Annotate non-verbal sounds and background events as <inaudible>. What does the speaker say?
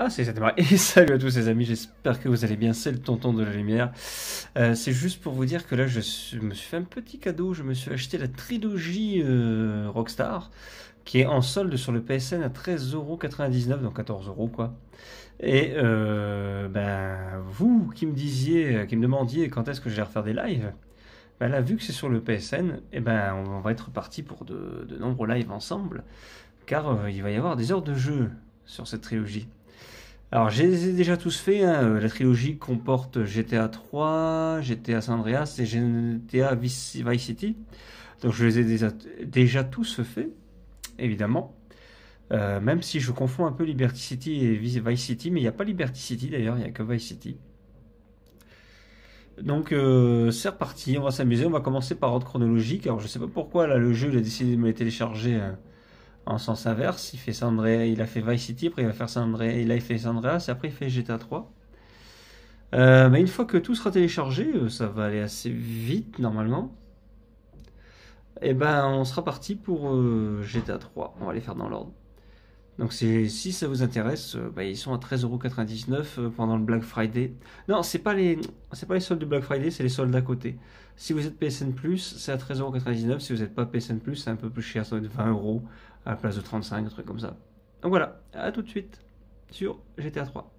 Ah, c'est ça, <laughs> Et salut à tous les amis, j'espère que vous allez bien, c'est le tonton de la lumière. Euh, c'est juste pour vous dire que là, je me suis fait un petit cadeau, je me suis acheté la trilogie euh, Rockstar, qui est en solde sur le PSN à 13,99€, donc 14€ quoi. Et euh, ben, vous qui me disiez, qui me demandiez quand est-ce que j'allais refaire des lives, ben là, vu que c'est sur le PSN, et eh ben, on va être parti pour de nombreux lives ensemble, car il va y avoir des heures de jeu sur cette trilogie. Alors, ai déjà tous fait. Hein. Euh, la trilogie comporte GTA 3, GTA San Andreas et GTA Vice City. Donc, je les ai déjà, tous faits, évidemment. Euh, même si je confonds un peu Liberty City et Vice City, mais il n'y a pas Liberty City d'ailleurs, il n'y a que Vice City. Donc euh, c'est reparti, on va s'amuser, on va commencer par ordre chronologique. Alors je ne sais pas pourquoi là le jeu a décidé de me les télécharger hein en sens inverse. Il, fait San il a fait Vice City, après il va faire San il a fait San Andreas, et après il fait GTA 3. Euh, mais une fois que tout sera téléchargé, euh, ça va aller assez vite normalement. Et eh ben on sera parti pour euh, GTA 3. On va les faire dans l'ordre. Donc si ça vous intéresse, euh, bah, ils sont à 13,99€ euh, pendant le Black Friday. Non, c'est pas les pas les soldes du Black Friday, c'est les soldes à côté. Si vous êtes PSN c'est à 13,99€. Si vous n'êtes pas PSN c'est un peu plus cher, ça va être 20€ à la place de 35, un truc comme ça. Donc voilà, à tout de suite sur GTA 3.